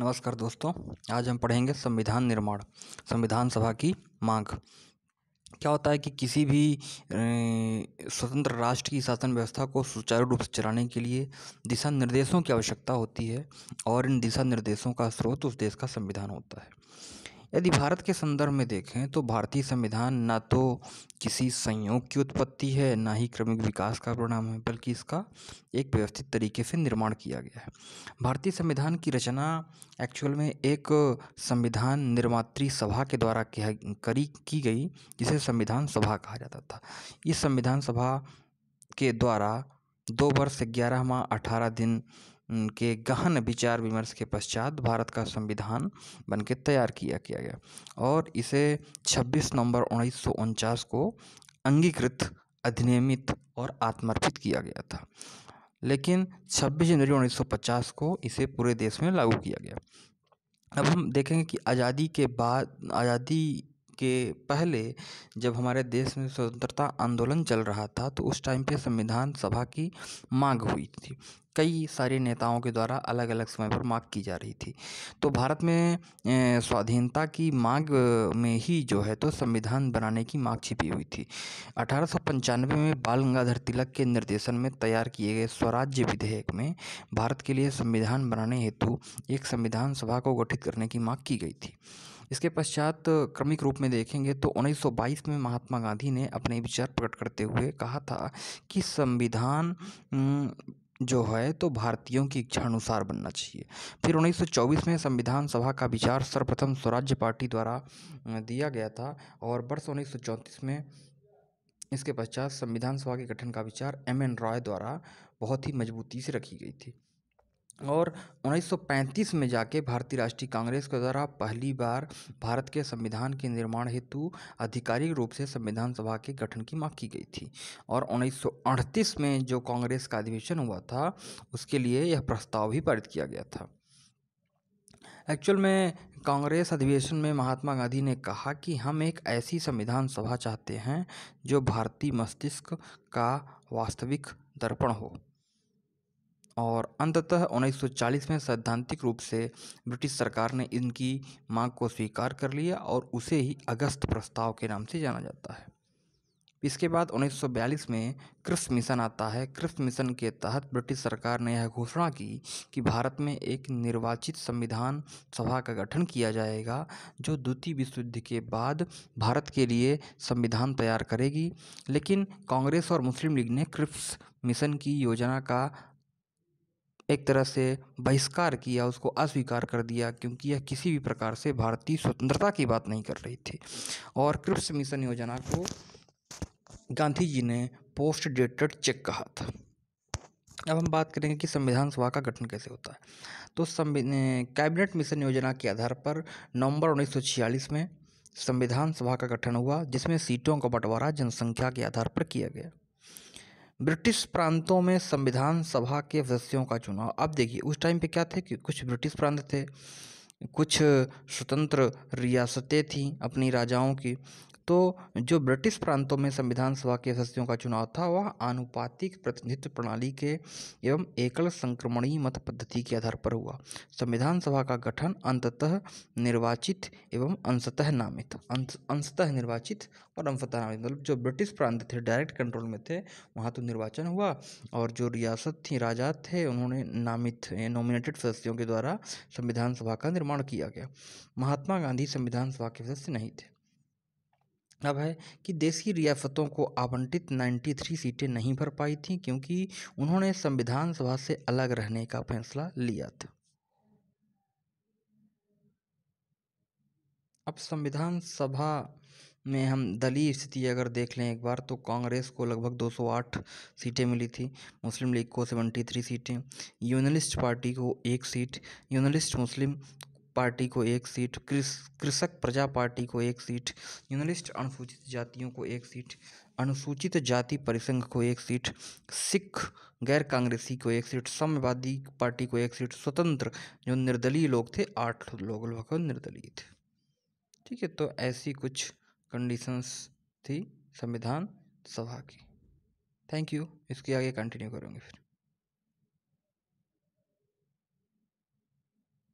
नमस्कार दोस्तों आज हम पढ़ेंगे संविधान निर्माण संविधान सभा की मांग क्या होता है कि किसी भी स्वतंत्र राष्ट्र की शासन व्यवस्था को सुचारू रूप से चलाने के लिए दिशा निर्देशों की आवश्यकता होती है और इन दिशा निर्देशों का स्रोत उस देश का संविधान होता है यदि भारत के संदर्भ में देखें तो भारतीय संविधान ना तो किसी संयोग की उत्पत्ति है ना ही क्रमिक विकास का परिणाम है बल्कि इसका एक व्यवस्थित तरीके से निर्माण किया गया है भारतीय संविधान की रचना एक्चुअल में एक संविधान निर्मात्री सभा के द्वारा करी की गई जिसे संविधान सभा कहा जाता था इस संविधान सभा के द्वारा दो वर्ष ग्यारह माह अठारह दिन के गहन विचार विमर्श के पश्चात भारत का संविधान बन के तैयार किया किया गया और इसे 26 नवंबर उन्नीस को अंगीकृत अधिनियमित और आत्मर्पित किया गया था लेकिन 26 जनवरी 1950 को इसे पूरे देश में लागू किया गया अब हम देखेंगे कि आज़ादी के बाद आज़ादी के पहले जब हमारे देश में स्वतंत्रता आंदोलन चल रहा था तो उस टाइम पे संविधान सभा की मांग हुई थी कई सारे नेताओं के द्वारा अलग अलग समय पर मांग की जा रही थी तो भारत में स्वाधीनता की मांग में ही जो है तो संविधान बनाने की मांग छिपी हुई थी अठारह में बाल गंगाधर तिलक के निर्देशन में तैयार किए गए स्वराज्य विधेयक में भारत के लिए संविधान बनाने हेतु एक संविधान सभा को गठित करने की मांग की गई थी इसके पश्चात क्रमिक रूप में देखेंगे तो 1922 में महात्मा गांधी ने अपने विचार प्रकट करते हुए कहा था कि संविधान जो है तो भारतीयों की इच्छानुसार बनना चाहिए फिर 1924 में संविधान सभा का विचार सर्वप्रथम स्वराज्य पार्टी द्वारा दिया गया था और वर्ष उन्नीस में इसके पश्चात संविधान सभा के गठन का विचार एम एन रॉय द्वारा बहुत ही मजबूती से रखी गई थी और 1935 में जाके भारतीय राष्ट्रीय कांग्रेस के द्वारा पहली बार भारत के संविधान के निर्माण हेतु आधिकारिक रूप से संविधान सभा के गठन की मांग की गई थी और 1938 में जो कांग्रेस का अधिवेशन हुआ था उसके लिए यह प्रस्ताव भी पारित किया गया था एक्चुअल में कांग्रेस अधिवेशन में महात्मा गांधी ने कहा कि हम एक ऐसी संविधान सभा चाहते हैं जो भारतीय मस्तिष्क का वास्तविक दर्पण हो और अंततः 1940 में सैद्धांतिक रूप से ब्रिटिश सरकार ने इनकी मांग को स्वीकार कर लिया और उसे ही अगस्त प्रस्ताव के नाम से जाना जाता है इसके बाद 1942 में क्रिप्स मिशन आता है क्रिप्स मिशन के तहत ब्रिटिश सरकार ने यह घोषणा की कि भारत में एक निर्वाचित संविधान सभा का गठन किया जाएगा जो द्वितीय विश्व युद्ध के बाद भारत के लिए संविधान तैयार करेगी लेकिन कांग्रेस और मुस्लिम लीग ने क्रिप्स मिशन की योजना का एक तरह से बहिष्कार किया उसको अस्वीकार कर दिया क्योंकि यह किसी भी प्रकार से भारतीय स्वतंत्रता की बात नहीं कर रही थी और क्रिप्स मिशन योजना को गांधी जी ने पोस्ट डेटेड चेक कहा था अब हम बात करेंगे कि संविधान सभा का गठन कैसे होता है तो कैबिनेट मिशन योजना के आधार पर नवंबर 1946 में संविधान सभा का गठन हुआ जिसमें सीटों का बंटवारा जनसंख्या के आधार पर किया गया ब्रिटिश प्रांतों में संविधान सभा के सदस्यों का चुनाव अब देखिए उस टाइम पे क्या थे कि कुछ ब्रिटिश प्रांत थे कुछ स्वतंत्र रियासतें थीं अपनी राजाओं की तो जो ब्रिटिश प्रांतों में संविधान सभा के सदस्यों का चुनाव था वह आनुपातिक प्रतिनिधित्व प्रणाली के एवं एकल संक्रमणीय मत पद्धति के आधार पर हुआ संविधान सभा का गठन अंततः निर्वाचित एवं अंशतः नामित अंशतः निर्वाचित और अंशतः नामित मतलब जो ब्रिटिश प्रांत थे डायरेक्ट कंट्रोल में थे वहाँ तो निर्वाचन हुआ और जो रियासत थी राजा थे उन्होंने नामित नॉमिनेटेड सदस्यों के द्वारा संविधान सभा का निर्माण किया गया महात्मा गांधी संविधान सभा के सदस्य नहीं थे अब है कि देसी रियासतों को आवंटित 93 सीटें नहीं भर पाई थीं क्योंकि उन्होंने संविधान सभा से अलग रहने का फैसला लिया था अब संविधान सभा में हम दलीय स्थिति अगर देख लें एक बार तो कांग्रेस को लगभग 208 सीटें मिली थी मुस्लिम लीग को 73 सीटें यूनलिस्ट पार्टी को एक सीट यूनलिस्ट मुस्लिम पार्टी को एक सीट कृषक प्रजा पार्टी को एक सीट यूनलिस्ट अनुसूचित जातियों को एक सीट अनुसूचित जाति परिसंघ को एक सीट सिख गैर कांग्रेसी को एक सीट साम्यवादी पार्टी को एक सीट स्वतंत्र जो निर्दलीय लोग थे आठ लोग लगभग निर्दलीय थे ठीक है तो ऐसी कुछ कंडीशंस थी संविधान सभा की थैंक यू इसके आगे कंटिन्यू करूँगी फिर